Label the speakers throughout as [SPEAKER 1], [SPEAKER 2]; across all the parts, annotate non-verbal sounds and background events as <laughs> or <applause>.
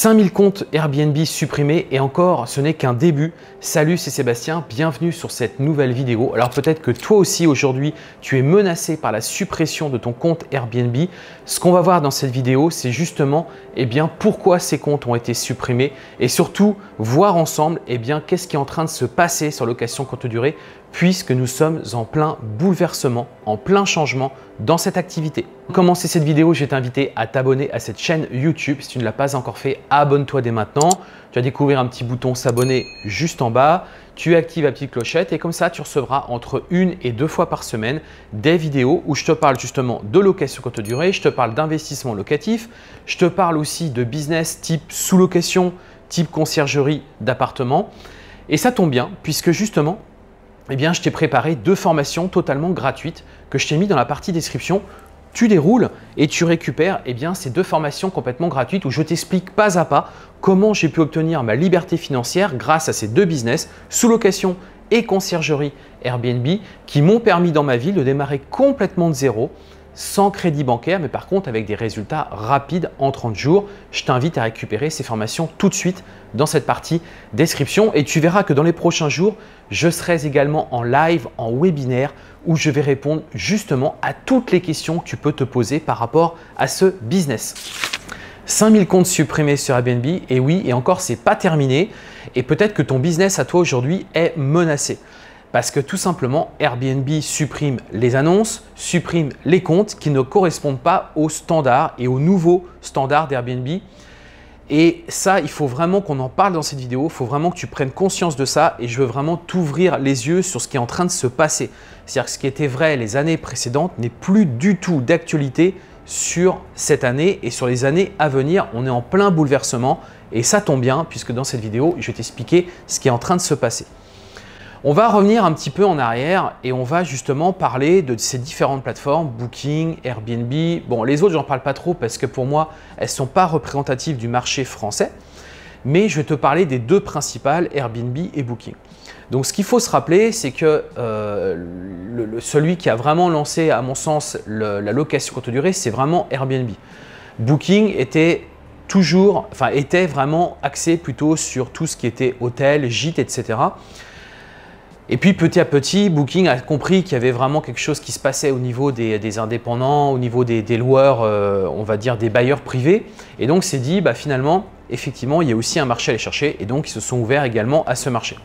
[SPEAKER 1] 5000 comptes Airbnb supprimés et encore, ce n'est qu'un début. Salut, c'est Sébastien, bienvenue sur cette nouvelle vidéo. Alors peut-être que toi aussi aujourd'hui, tu es menacé par la suppression de ton compte Airbnb. Ce qu'on va voir dans cette vidéo, c'est justement eh bien, pourquoi ces comptes ont été supprimés et surtout voir ensemble eh bien, qu'est-ce qui est en train de se passer sur location courte durée puisque nous sommes en plein bouleversement, en plein changement dans cette activité. Pour commencer cette vidéo, je vais t'inviter à t'abonner à cette chaîne YouTube. Si tu ne l'as pas encore fait, abonne-toi dès maintenant. Tu vas découvrir un petit bouton s'abonner juste en bas. Tu actives la petite clochette et comme ça, tu recevras entre une et deux fois par semaine des vidéos où je te parle justement de location courte durée, je te parle d'investissement locatif, je te parle aussi de business type sous-location, type conciergerie d'appartement. Et ça tombe bien puisque justement, eh bien, je t'ai préparé deux formations totalement gratuites que je t'ai mis dans la partie description. Tu déroules et tu récupères eh bien, ces deux formations complètement gratuites où je t'explique pas à pas comment j'ai pu obtenir ma liberté financière grâce à ces deux business, sous-location et conciergerie Airbnb, qui m'ont permis dans ma ville de démarrer complètement de zéro sans crédit bancaire, mais par contre avec des résultats rapides en 30 jours. Je t'invite à récupérer ces formations tout de suite dans cette partie description et tu verras que dans les prochains jours, je serai également en live, en webinaire, où je vais répondre justement à toutes les questions que tu peux te poser par rapport à ce business. 5000 comptes supprimés sur Airbnb, et oui, et encore, c'est pas terminé, et peut-être que ton business à toi aujourd'hui est menacé. Parce que tout simplement, Airbnb supprime les annonces, supprime les comptes qui ne correspondent pas aux standards et aux nouveaux standards d'Airbnb. Et ça, il faut vraiment qu'on en parle dans cette vidéo, il faut vraiment que tu prennes conscience de ça et je veux vraiment t'ouvrir les yeux sur ce qui est en train de se passer. C'est-à-dire que ce qui était vrai les années précédentes n'est plus du tout d'actualité sur cette année et sur les années à venir. On est en plein bouleversement et ça tombe bien puisque dans cette vidéo, je vais t'expliquer ce qui est en train de se passer. On va revenir un petit peu en arrière et on va justement parler de ces différentes plateformes, Booking, Airbnb. Bon, les autres, j'en parle pas trop parce que pour moi, elles ne sont pas représentatives du marché français. Mais je vais te parler des deux principales, Airbnb et Booking. Donc ce qu'il faut se rappeler, c'est que euh, celui qui a vraiment lancé, à mon sens, la location courte durée, c'est vraiment Airbnb. Booking était toujours, enfin était vraiment axé plutôt sur tout ce qui était hôtel, gîte, etc. Et puis petit à petit, Booking a compris qu'il y avait vraiment quelque chose qui se passait au niveau des, indépendants, au niveau des, loueurs, euh, on va dire des bailleurs privés. Et donc s'est dit, bah, finalement, effectivement, il y a aussi un marché à aller chercher. Et donc ils se sont ouverts également à ce marché.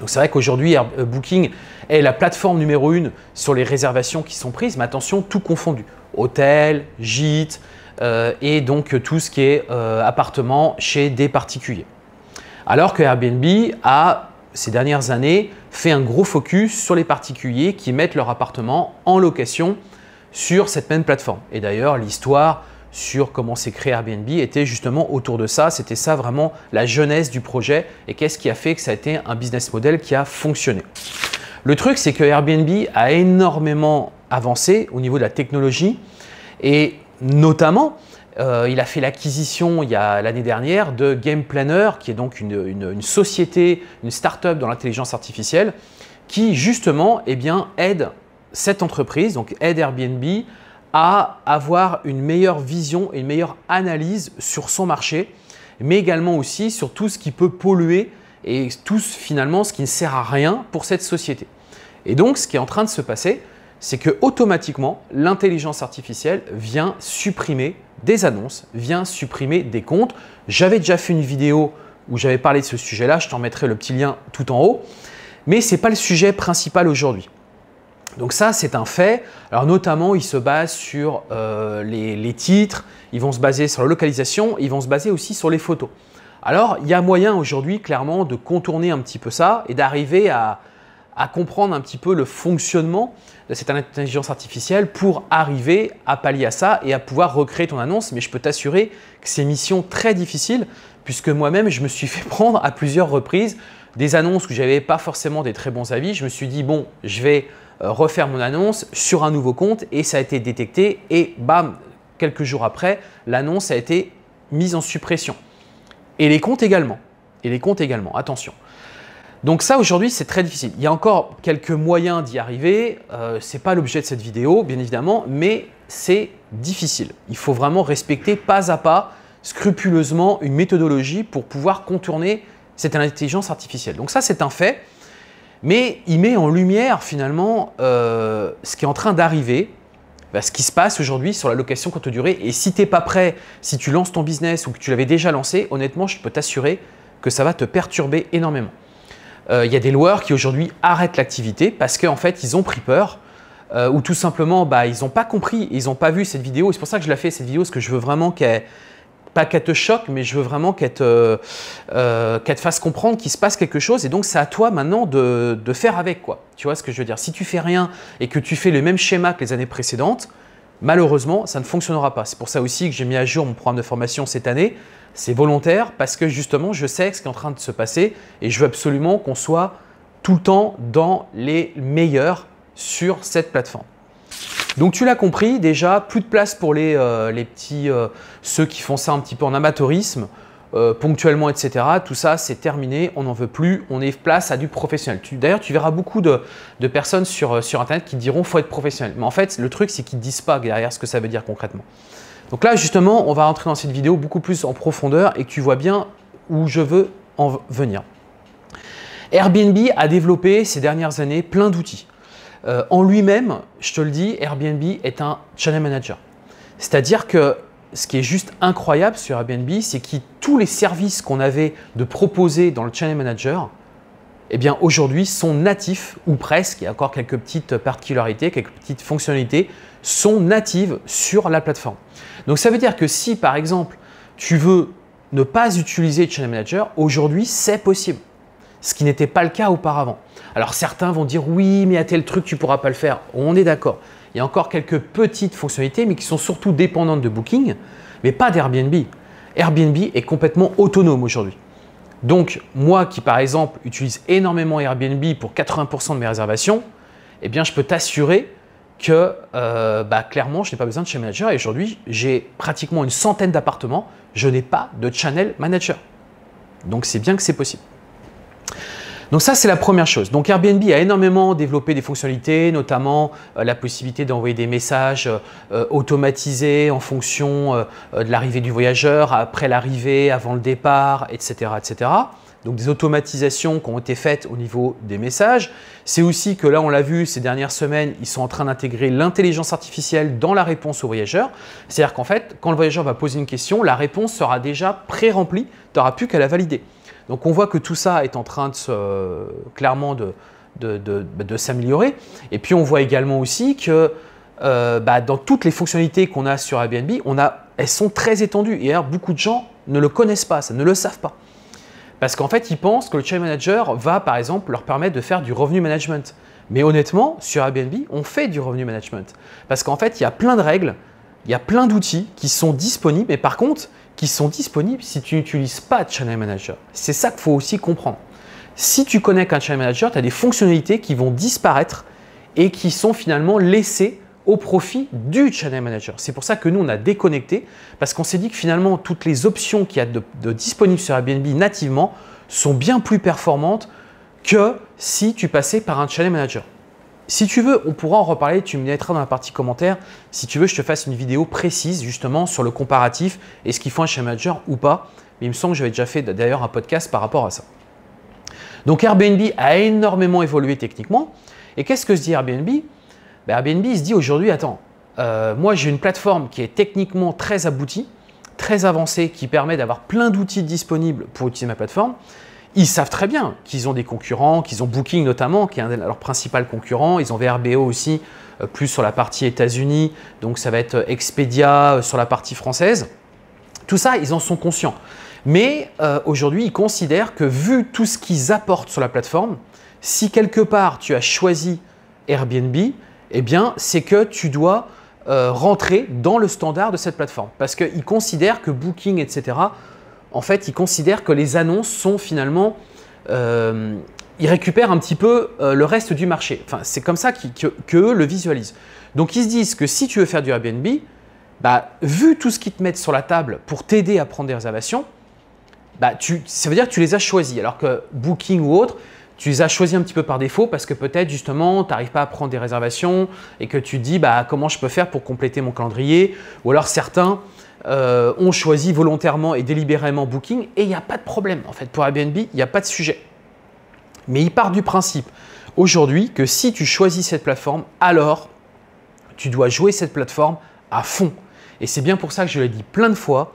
[SPEAKER 1] Donc c'est vrai qu'aujourd'hui, euh, Booking est la plateforme numéro une sur les réservations qui sont prises, mais attention, tout confondu. Hôtel, gîte euh, et donc tout ce qui est appartement chez des particuliers. Alors que Airbnb a ces dernières années, fait un gros focus sur les particuliers qui mettent leur appartement en location sur cette même plateforme. Et d'ailleurs, l'histoire sur comment s'est créé Airbnb était justement autour de ça. C'était ça vraiment la jeunesse du projet et qu'est-ce qui a fait que ça a été un business model qui a fonctionné. Le truc, c'est que Airbnb a énormément avancé au niveau de la technologie et notamment, euh, il a fait l'acquisition il y a l'année dernière de Game Planner, qui est donc une, société, une start-up dans l'intelligence artificielle, qui justement eh bien, aide cette entreprise, donc aide Airbnb, à avoir une meilleure vision et une meilleure analyse sur son marché, mais également aussi sur tout ce qui peut polluer et tout finalement ce qui ne sert à rien pour cette société. Et donc ce qui est en train de se passer, c'est que automatiquement l'intelligence artificielle vient supprimer des annonces vient supprimer des comptes. J'avais déjà fait une vidéo où j'avais parlé de ce sujet-là, je t'en mettrai le petit lien tout en haut, mais ce n'est pas le sujet principal aujourd'hui. Donc ça, c'est un fait. Alors notamment, ils se basent sur euh, les, les, titres, ils vont se baser sur la localisation, ils vont se baser aussi sur les photos. Alors, il y a moyen aujourd'hui, clairement, de contourner un petit peu ça et d'arriver à, à comprendre un petit peu le fonctionnement de cette intelligence artificielle pour arriver à pallier à ça et à pouvoir recréer ton annonce. Mais je peux t'assurer que c'est mission très difficile puisque moi-même, je me suis fait <laughs> prendre à plusieurs reprises des annonces où j'avais pas forcément des très bons avis. Je me suis dit, bon, je vais euh, refaire mon annonce sur un nouveau compte et ça a été détecté et bam, quelques jours après, l'annonce a été mise en suppression. Et les comptes également. Et les comptes également, attention. Donc ça aujourd'hui c'est très difficile. Il y a encore quelques moyens d'y arriver, Ce euh, c'est pas l'objet de cette vidéo bien évidemment, mais c'est difficile. Il faut vraiment respecter pas à pas, scrupuleusement une méthodologie pour pouvoir contourner cette intelligence artificielle. Donc ça c'est un fait, mais il met en lumière finalement euh, ce qui est en train d'arriver, bah, ce qui se passe aujourd'hui sur la location courte durée. Et si tu n'es pas prêt, si tu lances ton business ou que tu l'avais déjà lancé, honnêtement je peux t'assurer que ça va te perturber énormément. Euh, il y a des loueurs qui aujourd'hui arrêtent l'activité parce qu'en fait, ils ont pris peur. Euh, ou tout simplement, bah, ils n'ont pas compris, ils n'ont pas vu cette vidéo. C'est pour ça que je la fais, cette vidéo, parce que je veux vraiment qu'elle, pas qu'elle te choque, mais je veux vraiment qu'elle te, euh, te, fasse comprendre qu'il se passe quelque chose. Et donc, c'est à toi maintenant de, faire avec, quoi. Tu vois ce que je veux dire Si tu fais rien et que tu fais le même schéma que les années précédentes, malheureusement, ça ne fonctionnera pas. C'est pour ça aussi que j'ai mis à jour mon programme de formation cette année, c'est volontaire parce que justement, je sais ce qui est en train de se passer et je veux absolument qu'on soit tout le temps dans les meilleurs sur cette plateforme. Donc tu l'as compris, déjà, plus de place pour les, euh, petits, euh, ceux qui font ça un petit peu en amateurisme, euh, ponctuellement, etc. Tout ça, c'est terminé, on n'en veut plus, on est place à du professionnel. D'ailleurs, tu verras beaucoup de, personnes sur, Internet qui diront faut être professionnel. Mais en fait, le truc, c'est qu'ils ne disent pas derrière ce que ça veut dire concrètement. Donc là, justement, on va rentrer dans cette vidéo beaucoup plus en profondeur et que tu vois bien où je veux en venir. Airbnb a développé ces dernières années plein d'outils. Euh, en lui-même, je te le dis, Airbnb est un channel manager. C'est-à-dire que ce qui est juste incroyable sur Airbnb, c'est que tous les services qu'on avait de proposer dans le channel manager, eh bien aujourd'hui sont natifs ou presque. Il y a encore quelques petites particularités, quelques petites fonctionnalités sont natives sur la plateforme. Donc ça veut dire que si par exemple tu veux ne pas utiliser Channel Manager, aujourd'hui c'est possible. Ce qui n'était pas le cas auparavant. Alors certains vont dire oui, mais à tel truc tu pourras pas le faire. On est d'accord. Il y a encore quelques petites fonctionnalités, mais qui sont surtout dépendantes de Booking, mais pas d'Airbnb. Airbnb est complètement autonome aujourd'hui. Donc moi qui par exemple utilise énormément Airbnb pour 80% de mes réservations, eh bien je peux t'assurer que euh, bah, clairement, je n'ai pas besoin de chez manager. Et aujourd'hui, j'ai pratiquement une centaine d'appartements. Je n'ai pas de channel manager. Donc, c'est bien que c'est possible. Donc ça, c'est la première chose. Donc Airbnb a énormément développé des fonctionnalités, notamment euh, la possibilité d'envoyer des messages euh, automatisés en fonction de l'arrivée du voyageur, après l'arrivée, avant le départ, etc. etc donc des automatisations qui ont été faites au niveau des messages. C'est aussi que là, on l'a vu ces dernières semaines, ils sont en train d'intégrer l'intelligence artificielle dans la réponse aux voyageurs. C'est-à-dire qu'en fait, quand le voyageur va poser une question, la réponse sera déjà pré-remplie, tu n'auras plus qu'à la valider. Donc on voit que tout ça est en train de clairement de, s'améliorer. Et puis on voit également aussi que euh, bah, dans toutes les fonctionnalités qu'on a sur Airbnb, elles sont très étendues. Et d'ailleurs, beaucoup de gens ne le connaissent pas, ça ne le savent pas. Parce qu'en fait, ils pensent que le channel manager va, par exemple, leur permettre de faire du revenu management. Mais honnêtement, sur Airbnb, on fait du revenu management. Parce qu'en fait, il y a plein de règles, il y a plein d'outils qui sont disponibles, mais par contre, qui sont disponibles si tu n'utilises pas de channel manager. C'est ça qu'il faut aussi comprendre. Si tu connais qu'un channel manager, tu as des fonctionnalités qui vont disparaître et qui sont finalement laissées au profit du channel manager. C'est pour ça que nous, on a déconnecté, parce qu'on s'est dit que finalement, toutes les options qu'il y a de, disponibles sur Airbnb nativement sont bien plus performantes que si tu passais par un channel manager. Si tu veux, on pourra en reparler, tu me mettras dans la partie commentaire. Si tu veux, je te fasse une vidéo précise justement sur le comparatif, et ce qu'il faut un channel manager ou pas. Mais il me semble que j'avais déjà fait d'ailleurs un podcast par rapport à ça. Donc Airbnb a énormément évolué techniquement. Et qu'est-ce que se dit Airbnb bah, Airbnb se dit aujourd'hui, attends, euh, moi j'ai une plateforme qui est techniquement très aboutie, très avancée, qui permet d'avoir plein d'outils disponibles pour utiliser ma plateforme. Ils savent très bien qu'ils ont des concurrents, qu'ils ont Booking notamment, qui est un de leurs principaux concurrents. Ils ont VRBO aussi, euh, plus sur la partie États-Unis, donc ça va être euh, Expedia sur la partie française. Tout ça, ils en sont conscients. Mais aujourd'hui, ils considèrent que vu tout ce qu'ils apportent sur la plateforme, si quelque part tu as choisi Airbnb, eh bien, c'est que tu dois euh, rentrer dans le standard de cette plateforme. Parce qu'ils considèrent que Booking, etc., en fait, ils considèrent que les annonces sont finalement... Euh, ils récupèrent un petit peu euh, le reste du marché. Enfin, c'est comme ça qu'eux le visualisent. Donc, ils se disent que si tu veux faire du Airbnb, bah, vu tout ce qu'ils te mettent sur la table pour t'aider à prendre des réservations, bah, tu, ça veut dire que tu les as choisis. Alors que Booking ou autre, tu les as choisis un petit peu par défaut parce que peut-être justement tu n'arrives pas à prendre des réservations et que tu te dis bah, comment je peux faire pour compléter mon calendrier ou alors certains euh, ont choisi volontairement et délibérément Booking et il n'y a pas de problème en fait pour Airbnb, il n'y a pas de sujet. Mais il part du principe aujourd'hui que si tu choisis cette plateforme, alors tu dois jouer cette plateforme à fond. Et c'est bien pour ça que je l'ai dit plein de fois,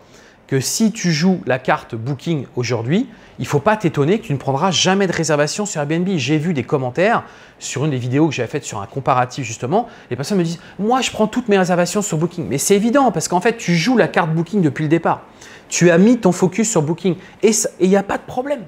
[SPEAKER 1] que si tu joues la carte Booking aujourd'hui, il ne faut pas t'étonner que tu ne prendras jamais de réservation sur Airbnb. J'ai vu des commentaires sur une des vidéos que j'avais faites sur un comparatif justement. Les personnes me disent Moi, je prends toutes mes réservations sur Booking. Mais c'est évident parce qu'en fait, tu joues la carte Booking depuis le départ. Tu as mis ton focus sur Booking et il n'y a pas de problème.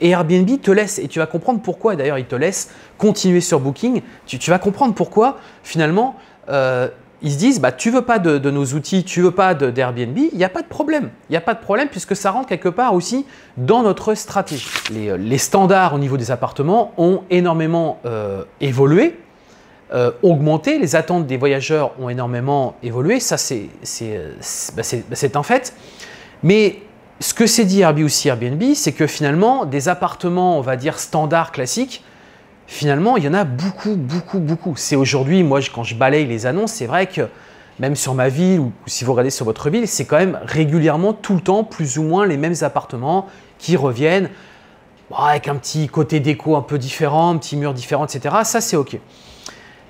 [SPEAKER 1] Et Airbnb te laisse, et tu vas comprendre pourquoi, d'ailleurs, il te laisse continuer sur Booking. Tu, vas comprendre pourquoi, finalement, euh, ils se disent bah, tu veux pas de, nos outils, tu veux pas d'Airbnb, il n'y a pas de problème. Il n'y a pas de problème puisque ça rentre quelque part aussi dans notre stratégie. Les, euh, standards au niveau des appartements ont énormément euh, évolué, euh, augmenté, les attentes des voyageurs ont énormément évolué, ça c'est bah, bah un fait. Mais ce que c'est dit Airbnb aussi Airbnb, c'est que finalement des appartements, on va dire standards classiques, finalement, il y en a beaucoup, beaucoup, beaucoup. C'est aujourd'hui, moi, quand je balaye les annonces, c'est vrai que même sur ma ville ou si vous regardez sur votre ville, c'est quand même régulièrement, tout le temps, plus ou moins les mêmes appartements qui reviennent avec un petit côté déco un peu différent, un petit mur différent, etc. Ça, c'est OK.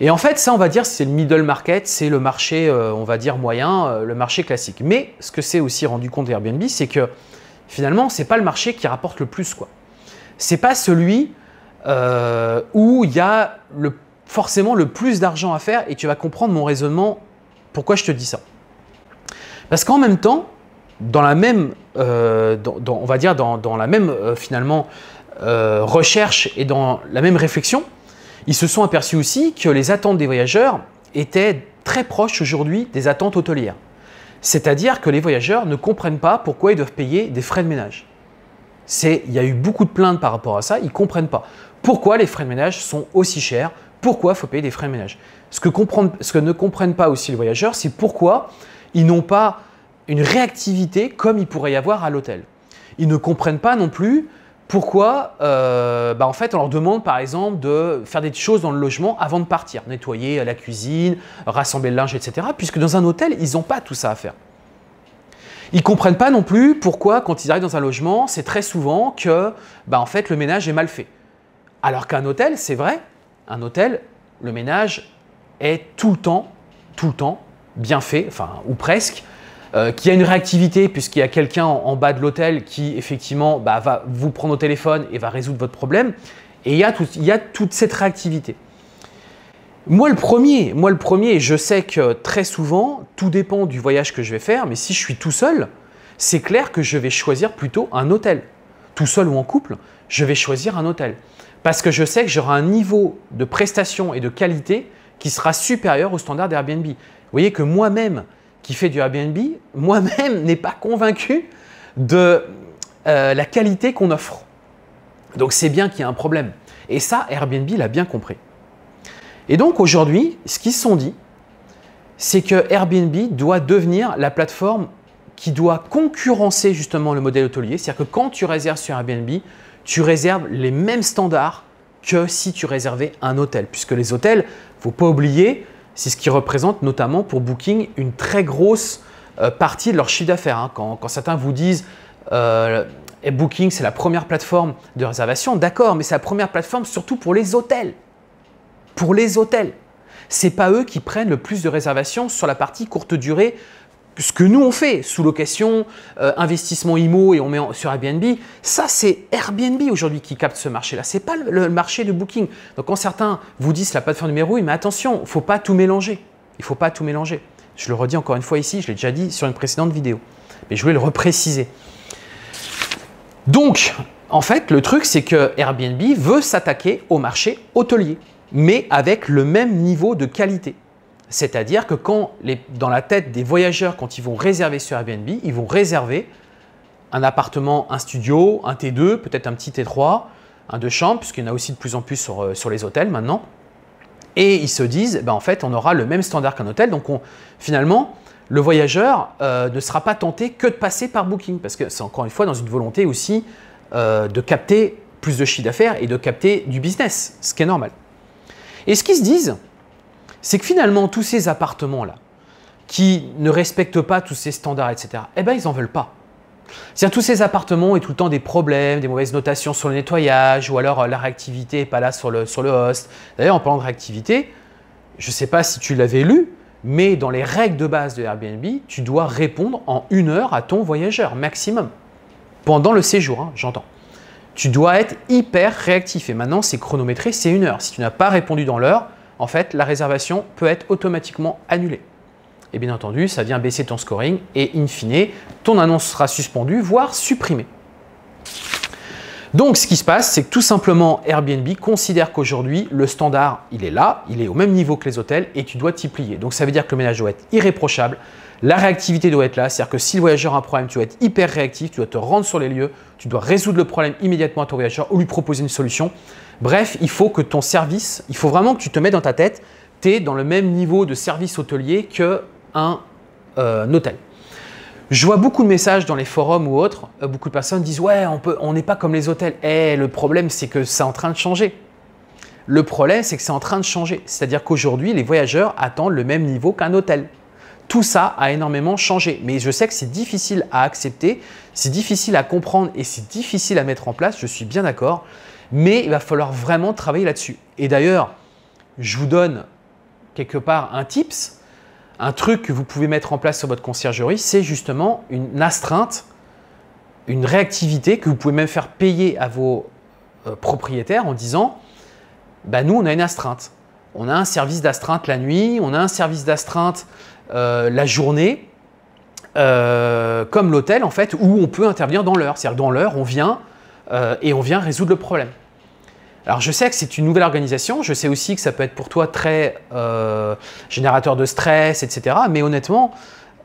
[SPEAKER 1] Et en fait, ça, on va dire, c'est le middle market, c'est le marché, euh, on va dire, moyen, euh, le marché classique. Mais ce que c'est aussi rendu compte Airbnb, c'est que finalement, ce n'est pas le marché qui rapporte le plus. quoi. C'est pas celui euh, où il y a forcément le plus d'argent à faire et tu vas comprendre mon raisonnement, pourquoi je te dis ça. Parce qu'en même temps, dans la même, euh, on va dire dans, la même euh, finalement recherche et dans la même réflexion, ils se sont aperçus aussi que les attentes des voyageurs étaient très proches aujourd'hui des attentes hôtelières. C'est-à-dire que les voyageurs ne comprennent pas pourquoi ils doivent payer des frais de ménage il y a eu beaucoup de plaintes par rapport à ça, ils comprennent pas pourquoi les frais de ménage sont aussi chers, pourquoi il faut payer des frais de ménage. Ce que, ne comprennent pas aussi les voyageurs, c'est pourquoi ils n'ont pas une réactivité comme il pourrait y avoir à l'hôtel. Ils ne comprennent pas non plus pourquoi euh, bah, en fait on leur demande par exemple de faire des choses dans le logement avant de partir, nettoyer la cuisine, rassembler le linge, etc. Puisque dans un hôtel, ils n'ont pas tout ça à faire. Ils ne comprennent pas non plus pourquoi quand ils arrivent dans un logement, c'est très souvent que bah, en fait le ménage est mal fait. Alors qu'un hôtel, c'est vrai, un hôtel, le ménage est tout le temps, tout le temps bien fait, enfin, ou presque, euh, Qui a une réactivité puisqu'il y a quelqu'un en, bas de l'hôtel qui, effectivement, bah, va vous prendre au téléphone et va résoudre votre problème. Et il y, a il y toute cette réactivité. Moi le premier, moi le premier, je sais que très souvent, tout dépend du voyage que je vais faire, mais si je suis tout seul, c'est clair que je vais choisir plutôt un hôtel. Tout seul ou en couple, je vais choisir un hôtel parce que je sais que j'aurai un niveau de prestation et de qualité qui sera supérieur au standard d'Airbnb. Vous voyez que moi-même, qui fais du Airbnb, moi-même <laughs> n'est pas convaincu de euh, la qualité qu'on offre. Donc c'est bien qu'il y a un problème. Et ça, Airbnb l'a bien compris. Et donc aujourd'hui, ce qu'ils se sont dit, c'est que Airbnb doit devenir la plateforme qui doit concurrencer justement le modèle hôtelier. C'est-à-dire que quand tu réserves sur Airbnb, tu réserves les mêmes standards que si tu réservais un hôtel. Puisque les hôtels, ne faut pas oublier, c'est ce qui représente notamment pour Booking une très grosse euh, partie de leur chiffre d'affaires. Hein. Quand, certains vous disent euh, Booking, c'est la première plateforme de réservation, d'accord, mais c'est la première plateforme surtout pour les hôtels. Pour les hôtels. n'est pas eux qui prennent le plus de réservations sur la partie courte durée ce que nous on fait, sous-location, euh, investissement IMO et on met sur Airbnb, ça c'est Airbnb aujourd'hui qui capte ce marché-là, c'est pas le, marché de Booking. Donc quand certains vous disent la plateforme numéro 1, mais attention, il faut pas tout mélanger, il faut pas tout mélanger. Je le redis encore une fois ici, je l'ai déjà dit sur une précédente vidéo, mais je voulais le repréciser. Donc, en fait, le truc, c'est que Airbnb veut s'attaquer au marché hôtelier, mais avec le même niveau de qualité. C'est-à-dire que quand les, dans la tête des voyageurs, quand ils vont réserver sur Airbnb, ils vont réserver un appartement, un studio, un T2, peut-être un petit T3, un deux chambres, puisqu'il y en a aussi de plus en plus euh, sur, les hôtels maintenant. Et ils se disent, ben en fait, on aura le même standard qu'un hôtel. Donc finalement, le voyageur euh, ne sera pas tenté que de passer par Booking, parce que c'est encore une fois dans une volonté aussi euh, de capter plus de chiffre d'affaires et de capter du business, ce qui est normal. Et ce qu'ils se disent, c'est que finalement, tous ces appartements-là, qui ne respectent pas tous ces standards, etc., eh bien, ils n'en veulent pas. cest à tous ces appartements et tout le temps des problèmes, des mauvaises notations sur le nettoyage, ou alors euh, la réactivité n'est pas là sur le, sur le host. D'ailleurs, en parlant de réactivité, je ne sais pas si tu l'avais lu, mais dans les règles de base de Airbnb, tu dois répondre en une heure à ton voyageur maximum. Pendant le séjour, hein, j'entends. Tu dois être hyper réactif. Et maintenant, c'est chronométré, c'est une heure. Si tu n'as pas répondu dans l'heure, en fait, la réservation peut être automatiquement annulée. Et bien entendu, ça vient baisser ton scoring et in fine, ton annonce sera suspendue, voire supprimée. Donc ce qui se passe, c'est que tout simplement Airbnb considère qu'aujourd'hui, le standard, il est là, il est au même niveau que les hôtels et tu dois t'y plier. Donc ça veut dire que le ménage doit être irréprochable, la réactivité doit être là, c'est-à-dire que si le voyageur a un problème, tu dois être hyper réactif, tu dois te rendre sur les lieux, tu dois résoudre le problème immédiatement à ton voyageur ou lui proposer une solution. Bref, il faut que ton service, il faut vraiment que tu te mettes dans ta tête, tu es dans le même niveau de service hôtelier qu'un euh, hôtel. Je vois beaucoup de messages dans les forums ou autres, euh, beaucoup de personnes disent ouais, on on n'est pas comme les hôtels. Eh, le problème c'est que c'est en train de changer. Le problème c'est que c'est en train de changer. C'est-à-dire qu'aujourd'hui, les voyageurs attendent le même niveau qu'un hôtel. Tout ça a énormément changé. Mais je sais que c'est difficile à accepter, c'est difficile à comprendre et c'est difficile à mettre en place, je suis bien d'accord. Mais il va falloir vraiment travailler là-dessus. Et d'ailleurs, je vous donne quelque part un tips, un truc que vous pouvez mettre en place sur votre conciergerie, c'est justement une astreinte, une réactivité que vous pouvez même faire payer à vos euh, propriétaires en disant bah nous on a une astreinte. On a un service d'astreinte la nuit, on a un service d'astreinte euh, la journée, euh, comme l'hôtel en fait, où on peut intervenir dans l'heure. C'est-à-dire dans l'heure, on vient et on vient résoudre le problème. Alors je sais que c'est une nouvelle organisation, je sais aussi que ça peut être pour toi très euh, générateur de stress, etc. Mais honnêtement,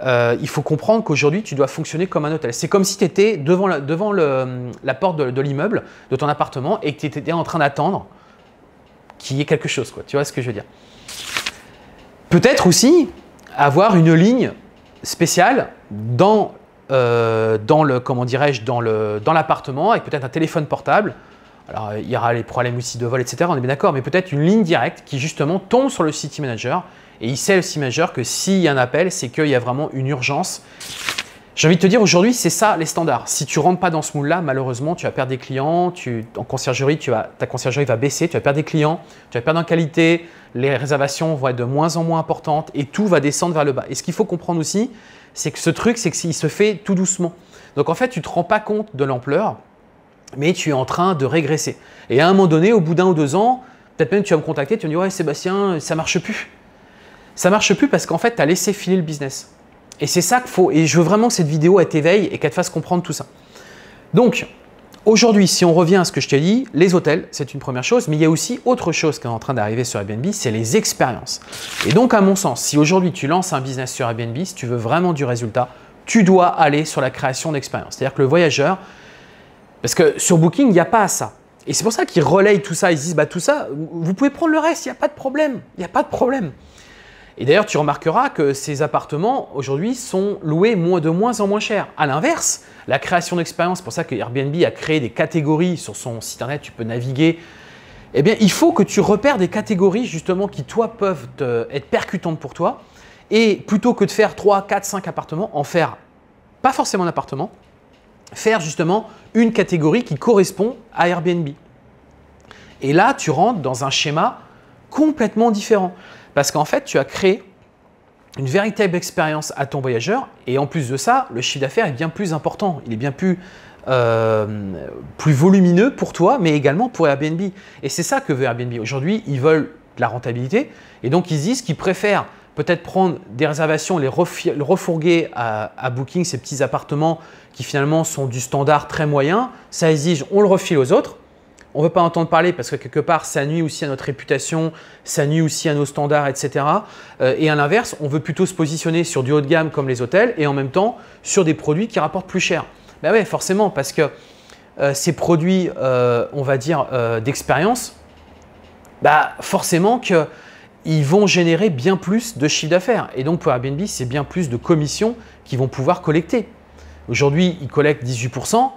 [SPEAKER 1] euh, il faut comprendre qu'aujourd'hui, tu dois fonctionner comme un hôtel. C'est comme si tu étais devant, la, devant la porte de, l'immeuble, de ton appartement, et que tu étais en train d'attendre qu'il y ait quelque chose. Quoi. Tu vois ce que je veux dire Peut-être aussi avoir une ligne spéciale dans, euh, dans le, comment dirais-je, dans l'appartement, dans avec peut-être un téléphone portable alors, il y aura les problèmes aussi de vol, etc. On est bien d'accord, mais peut-être une ligne directe qui justement tombe sur le city manager et il sait le city manager que s'il y a un appel, c'est qu'il y a vraiment une urgence. J'ai envie de te dire aujourd'hui, c'est ça les standards. Si tu rentres pas dans ce moule-là, malheureusement, tu vas perdre des clients. Tu, en conciergerie, tu vas, ta conciergerie va baisser, tu vas perdre des clients, tu vas perdre en qualité, les réservations vont être de moins en moins importantes et tout va descendre vers le bas. Et ce qu'il faut comprendre aussi, c'est que ce truc, c'est qu'il se fait tout doucement. Donc en fait, tu te rends pas compte de l'ampleur mais tu es en train de régresser. Et à un moment donné, au bout d'un ou deux ans, peut-être même tu vas me contacter, tu vas me dire Ouais, Sébastien, ça marche plus. Ça marche plus parce qu'en fait, tu as laissé filer le business. Et c'est ça qu'il faut. Et je veux vraiment que cette vidéo t'éveille et qu'elle te fasse comprendre tout ça. Donc, aujourd'hui, si on revient à ce que je t'ai dit, les hôtels, c'est une première chose, mais il y a aussi autre chose qui est en train d'arriver sur Airbnb, c'est les expériences. Et donc, à mon sens, si aujourd'hui tu lances un business sur Airbnb, si tu veux vraiment du résultat, tu dois aller sur la création d'expériences. C'est-à-dire que le voyageur, parce que sur Booking, il n'y a pas ça. Et c'est pour ça qu'ils relayent tout ça. Ils disent, bah, tout ça, vous pouvez prendre le reste, il n'y a pas de problème. Il n'y a pas de problème. Et d'ailleurs, tu remarqueras que ces appartements, aujourd'hui, sont loués moins de moins en moins cher. À l'inverse, la création d'expérience, c'est pour ça que Airbnb a créé des catégories sur son site internet, tu peux naviguer. Eh bien, il faut que tu repères des catégories, justement, qui, toi, peuvent être percutantes pour toi. Et plutôt que de faire 3, 4, 5 appartements, en faire pas forcément un appartement, faire justement une catégorie qui correspond à Airbnb. Et là, tu rentres dans un schéma complètement différent. Parce qu'en fait, tu as créé une véritable expérience à ton voyageur. Et en plus de ça, le chiffre d'affaires est bien plus important. Il est bien plus, euh, volumineux pour toi, mais également pour Airbnb. Et c'est ça que veut Airbnb. Aujourd'hui, ils veulent de la rentabilité. Et donc, ils disent qu'ils préfèrent peut-être prendre des réservations, les refourguer à, Booking, ces petits appartements qui finalement sont du standard très moyen. Ça exige, on le refile aux autres. On ne veut pas entendre parler parce que quelque part, ça nuit aussi à notre réputation, ça nuit aussi à nos standards, etc. Euh, et à l'inverse, on veut plutôt se positionner sur du haut de gamme comme les hôtels et en même temps sur des produits qui rapportent plus cher. Ben ouais, forcément, parce que euh, ces produits, euh, on va dire, d'expérience, bah forcément que ils vont générer bien plus de chiffre d'affaires. Et donc pour Airbnb, c'est bien plus de commissions qu'ils vont pouvoir collecter. Aujourd'hui, ils collectent 18%.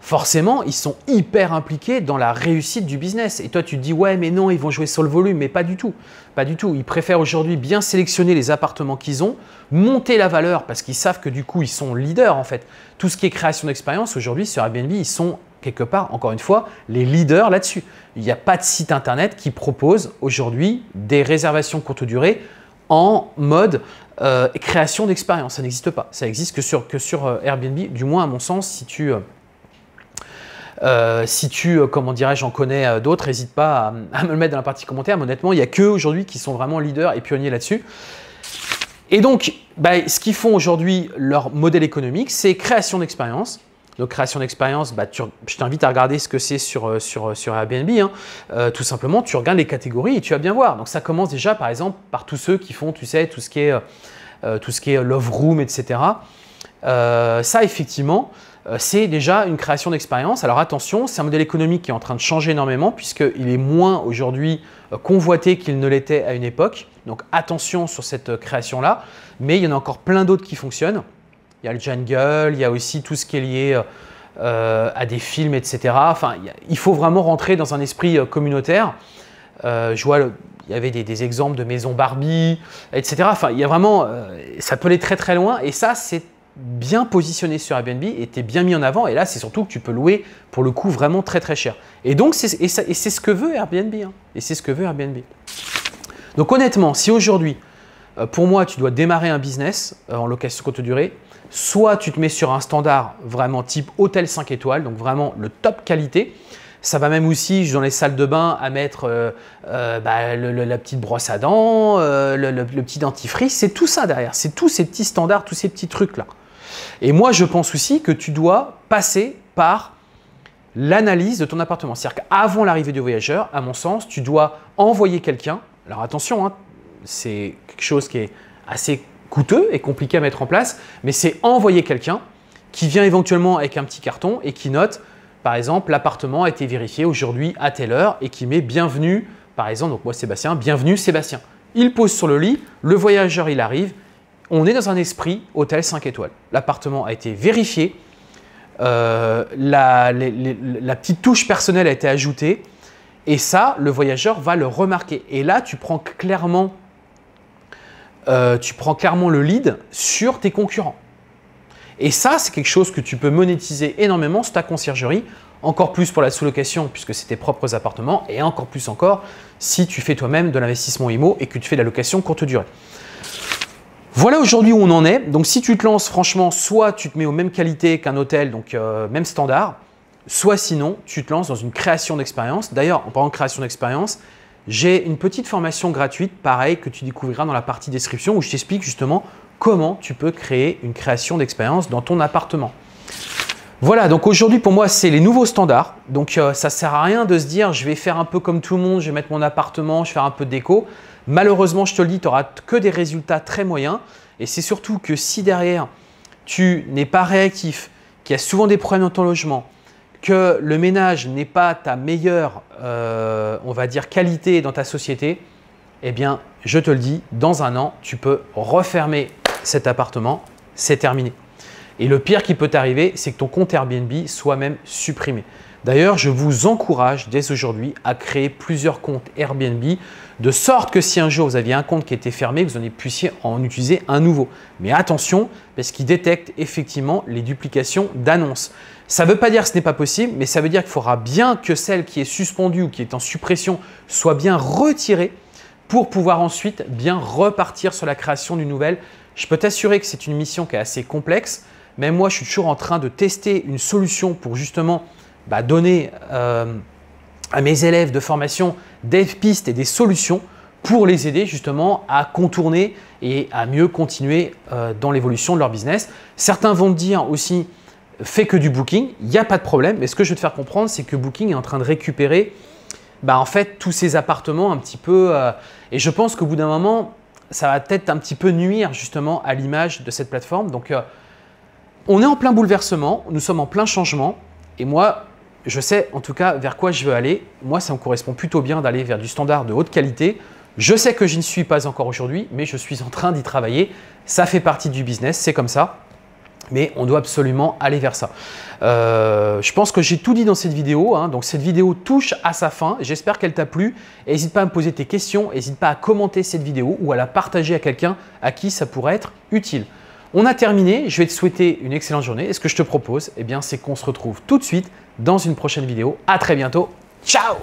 [SPEAKER 1] Forcément, ils sont hyper impliqués dans la réussite du business. Et toi, tu dis, ouais, mais non, ils vont jouer sur le volume, mais pas du tout. Pas du tout. Ils préfèrent aujourd'hui bien sélectionner les appartements qu'ils ont, monter la valeur, parce qu'ils savent que du coup, ils sont leaders, en fait. Tout ce qui est création d'expérience, aujourd'hui, sur Airbnb, ils sont quelque part, encore une fois, les leaders là-dessus. Il n'y a pas de site internet qui propose aujourd'hui des réservations courte durée en mode euh, création d'expérience. Ça n'existe pas. Ça n'existe que sur, que sur euh, Airbnb, du moins à mon sens, si tu... Euh, si tu, comment dirais-je, en connais d'autres, n'hésite pas à, me le mettre dans la partie commentaire. honnêtement, il n'y a qu'eux aujourd'hui qui sont vraiment leaders et pionniers là-dessus. Et donc, bah, ce qu'ils font aujourd'hui, leur modèle économique, c'est création d'expérience, donc création d'expérience, bah, je t'invite à regarder ce que c'est sur, euh, sur, euh, sur, Airbnb. Hein. Euh, tout simplement, tu regardes les catégories et tu vas bien voir. Donc ça commence déjà par exemple par tous ceux qui font, tu sais, tout ce qui est, tout ce qui est love room, etc. ça, effectivement, c'est déjà une création d'expérience. Alors attention, c'est un modèle économique qui est en train de changer énormément puisqu'il est moins aujourd'hui convoité qu'il ne l'était à une époque. Donc attention sur cette création-là. Mais il y en a encore plein d'autres qui fonctionnent. Il y a le jungle, il y a aussi tout ce qui est lié euh, à des films, etc. Enfin, il faut vraiment rentrer dans un esprit euh, communautaire. Euh, je vois, il y avait des, exemples de maisons Barbie, etc. Enfin, il y a vraiment, ça peut aller très très loin. Et ça, c'est bien positionné sur Airbnb et es bien mis en avant. Et là, c'est surtout que tu peux louer pour le coup vraiment très très cher. Et donc, c'est ce que veut Airbnb. Hein. Et c'est ce que veut Airbnb. Donc honnêtement, si aujourd'hui, euh, pour moi, tu dois démarrer un business euh, en location courte durée. Soit tu te mets sur un standard vraiment type hôtel 5 étoiles, donc vraiment le top qualité. Ça va même aussi dans les salles de bain à mettre euh, bah, la petite brosse à dents, le, petit dentifrice, c'est tout ça derrière, c'est tous ces petits standards, tous ces petits trucs-là. Et moi, je pense aussi que tu dois passer par l'analyse de ton appartement. C'est-à-dire qu'avant l'arrivée du voyageur, à mon sens, tu dois envoyer quelqu'un, alors attention, hein, c'est quelque chose qui est assez coûteux et compliqué à mettre en place, mais c'est envoyer quelqu'un qui vient éventuellement avec un petit carton et qui note, par exemple, l'appartement a été vérifié aujourd'hui à telle heure et qui met bienvenue, par exemple, donc moi Sébastien, bienvenue Sébastien. Il pose sur le lit, le voyageur il arrive, on est dans un esprit hôtel 5 étoiles. L'appartement a été vérifié, euh, la petite touche personnelle a été ajoutée et ça, le voyageur va le remarquer. Et là, tu prends clairement euh, tu prends clairement le lead sur tes concurrents. Et ça, c'est quelque chose que tu peux monétiser énormément sur ta conciergerie, encore plus pour la sous-location puisque c'est tes propres appartements, et encore plus encore si tu fais toi-même de l'investissement IMO et que tu fais de la location courte durée. Voilà aujourd'hui où on en est. Donc si tu te lances, franchement, soit tu te mets aux mêmes qualités qu'un hôtel, donc euh, même standard, soit sinon tu te lances dans une création d'expérience. D'ailleurs, en parlant de création d'expérience, j'ai une petite formation gratuite, pareil, que tu découvriras dans la partie description où je t'explique justement comment tu peux créer une création d'expérience dans ton appartement. Voilà, donc aujourd'hui pour moi c'est les nouveaux standards. Donc ça euh, ça sert à rien de se dire je vais faire un peu comme tout le monde, je vais mettre mon appartement, je vais faire un peu de déco. Malheureusement, je te le dis, tu n'auras que des résultats très moyens. Et c'est surtout que si derrière tu n'es pas réactif, qu'il y a souvent des problèmes dans ton logement, que le ménage n'est pas ta meilleure, euh, on va dire, qualité dans ta société, eh bien, je te le dis, dans un an, tu peux refermer cet appartement, c'est terminé. Et le pire qui peut t'arriver, c'est que ton compte Airbnb soit même supprimé. D'ailleurs, je vous encourage dès aujourd'hui à créer plusieurs comptes Airbnb de sorte que si un jour vous aviez un compte qui était fermé, vous en puissiez en utiliser un nouveau. Mais attention, parce qu'il détecte effectivement les duplications d'annonces. Ça ne veut pas dire que ce n'est pas possible, mais ça veut dire qu'il faudra bien que celle qui est suspendue ou qui est en suppression soit bien retirée pour pouvoir ensuite bien repartir sur la création d'une nouvelle. Je peux t'assurer que c'est une mission qui est assez complexe. mais moi, je suis toujours en train de tester une solution pour justement bah, donner euh, à mes élèves de formation des pistes et des solutions pour les aider justement à contourner et à mieux continuer euh, dans l'évolution de leur business. Certains vont te dire aussi, fait que du booking, il n'y a pas de problème. Mais ce que je veux te faire comprendre, c'est que Booking est en train de récupérer bah, en fait tous ces appartements un petit peu. Euh, et je pense qu'au bout d'un moment, ça va peut-être un petit peu nuire justement à l'image de cette plateforme. Donc euh, on est en plein bouleversement, nous sommes en plein changement. Et moi, je sais en tout cas vers quoi je veux aller. Moi, ça me correspond plutôt bien d'aller vers du standard de haute qualité. Je sais que je ne suis pas encore aujourd'hui, mais je suis en train d'y travailler. Ça fait partie du business, c'est comme ça mais on doit absolument aller vers ça. Euh, je pense que j'ai tout dit dans cette vidéo, hein. donc cette vidéo touche à sa fin, j'espère qu'elle t'a plu, n'hésite pas à me poser tes questions, n'hésite pas à commenter cette vidéo ou à la partager à quelqu'un à qui ça pourrait être utile. On a terminé, je vais te souhaiter une excellente journée et ce que je te propose, eh c'est qu'on se retrouve tout de suite dans une prochaine vidéo. À très bientôt, ciao